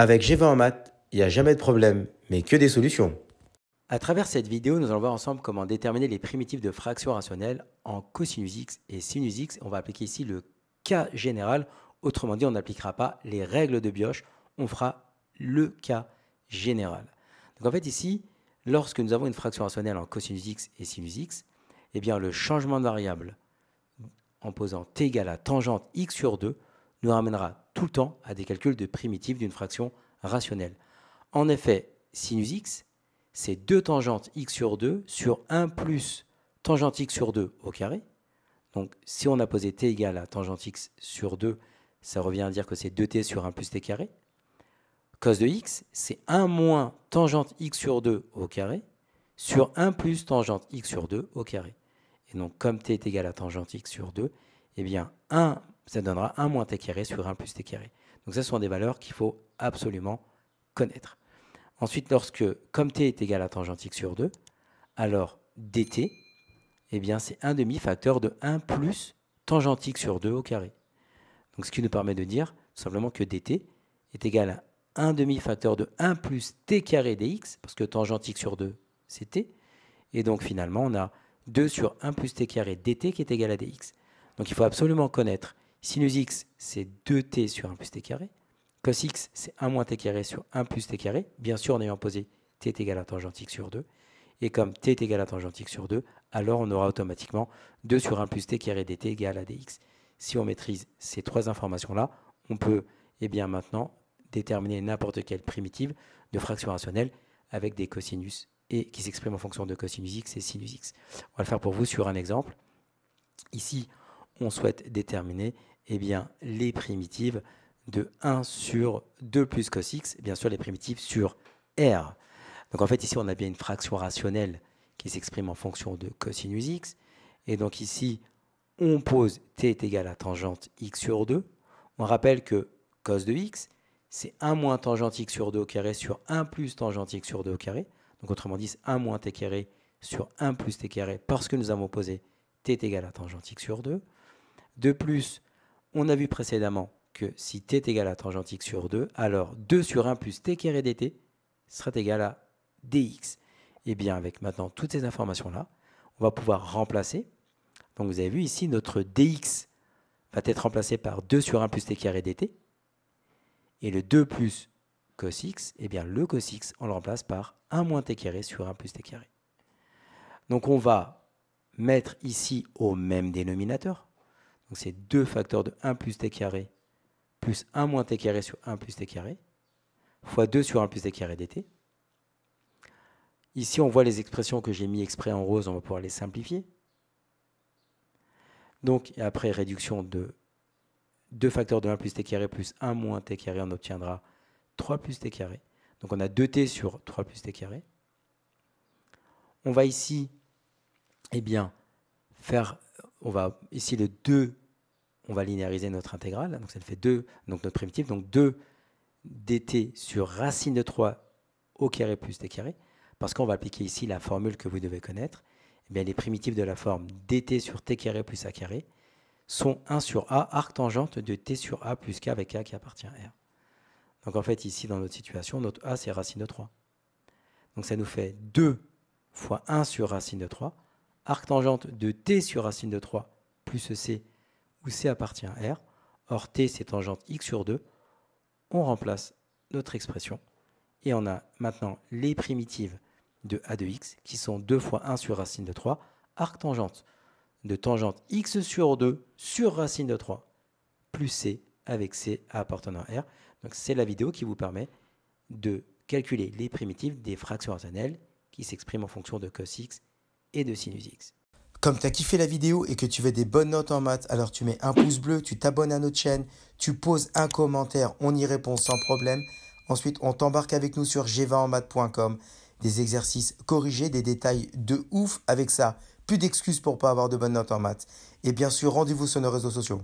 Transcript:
Avec G20 en maths, il n'y a jamais de problème, mais que des solutions. À travers cette vidéo, nous allons voir ensemble comment déterminer les primitives de fractions rationnelles en cosinus x et sinus x. On va appliquer ici le cas général. Autrement dit, on n'appliquera pas les règles de Bioche, on fera le cas général. Donc en fait ici, lorsque nous avons une fraction rationnelle en cosinus x et sinus x, eh bien le changement de variable en posant t égale à tangente x sur 2 nous ramènera tout le temps à des calculs de primitives d'une fraction rationnelle. En effet, sinus x, c'est 2 tangentes x sur 2 sur 1 plus tangente x sur 2 au carré. Donc si on a posé t égale à tangente x sur 2, ça revient à dire que c'est 2t sur 1 plus t carré. Cos de x, c'est 1 moins tangente x sur 2 au carré sur 1 plus tangente x sur 2 au carré. Et donc comme t est égal à tangente x sur 2, eh bien 1 ça donnera 1 moins t carré sur 1 plus t carré. Donc ce sont des valeurs qu'il faut absolument connaître. Ensuite, lorsque, comme t est égal à tangentique sur 2, alors dt, eh bien c'est 1 demi-facteur de 1 plus tangentique sur 2 au carré. Donc ce qui nous permet de dire simplement que dt est égal à 1 demi-facteur de 1 plus t carré dx, parce que tangentique sur 2, c'est t. Et donc finalement, on a 2 sur 1 plus t carré dt qui est égal à dx. Donc il faut absolument connaître Sinus x, c'est 2t sur 1 plus t carré. Cos x, c'est 1 moins t carré sur 1 plus t carré. Bien sûr, en ayant posé t est égal à tangente x sur 2. Et comme t est égal à tangente x sur 2, alors on aura automatiquement 2 sur 1 plus t carré dt égale à dx. Si on maîtrise ces trois informations-là, on peut eh bien, maintenant déterminer n'importe quelle primitive de fraction rationnelle avec des cosinus et qui s'exprime en fonction de cosinus x et sinus x. On va le faire pour vous sur un exemple. Ici, on souhaite déterminer eh bien, les primitives de 1 sur 2 plus cos x, bien sûr les primitives sur R. Donc en fait ici on a bien une fraction rationnelle qui s'exprime en fonction de cosinus x, et donc ici on pose t est égal à tangente x sur 2. On rappelle que cos de x, c'est 1 moins tangente x sur 2 au carré sur 1 plus tangente x sur 2 au carré. Donc autrement dit, 1 moins t carré sur 1 plus t carré parce que nous avons posé t est égal à tangente x sur 2. De plus, on a vu précédemment que si t est égal à tangente sur 2, alors 2 sur 1 plus t carré dt sera égal à dx. Et eh bien avec maintenant toutes ces informations-là, on va pouvoir remplacer. Donc vous avez vu ici, notre dx va être remplacé par 2 sur 1 plus t carré dt. Et le 2 plus cos x, et eh bien le cos x, on le remplace par 1 moins t carré sur 1 plus t carré. Donc on va mettre ici au même dénominateur donc c'est 2 facteurs de 1 plus t carré plus 1 moins t carré sur 1 plus t carré fois 2 sur 1 plus t carré dt. Ici, on voit les expressions que j'ai mis exprès en rose, on va pouvoir les simplifier. Donc, après réduction de 2 facteurs de 1 plus t carré plus 1 moins t carré, on obtiendra 3 plus t carré. Donc, on a 2t sur 3 plus t carré. On va ici, eh bien, faire, on va ici le 2 on va linéariser notre intégrale. Donc ça fait 2, donc notre primitive. Donc 2 dt sur racine de 3 au carré plus t carré. Parce qu'on va appliquer ici la formule que vous devez connaître. Eh bien, les primitives de la forme dt sur t carré plus a carré sont 1 sur a, arc tangente de t sur a plus k avec a qui appartient à r. Donc en fait, ici, dans notre situation, notre a, c'est racine de 3. Donc ça nous fait 2 fois 1 sur racine de 3, arc tangente de t sur racine de 3 plus c C appartient à R, or T c'est tangente x sur 2, on remplace notre expression et on a maintenant les primitives de A de x qui sont 2 fois 1 sur racine de 3, arc tangente de tangente x sur 2 sur racine de 3 plus C avec C appartenant à R. Donc c'est la vidéo qui vous permet de calculer les primitives des fractions rationnelles qui s'expriment en fonction de cos x et de sinus x. Comme tu as kiffé la vidéo et que tu veux des bonnes notes en maths, alors tu mets un pouce bleu, tu t'abonnes à notre chaîne, tu poses un commentaire, on y répond sans problème. Ensuite, on t'embarque avec nous sur g20enmaths.com. Des exercices corrigés, des détails de ouf avec ça. Plus d'excuses pour pas avoir de bonnes notes en maths. Et bien sûr, rendez-vous sur nos réseaux sociaux.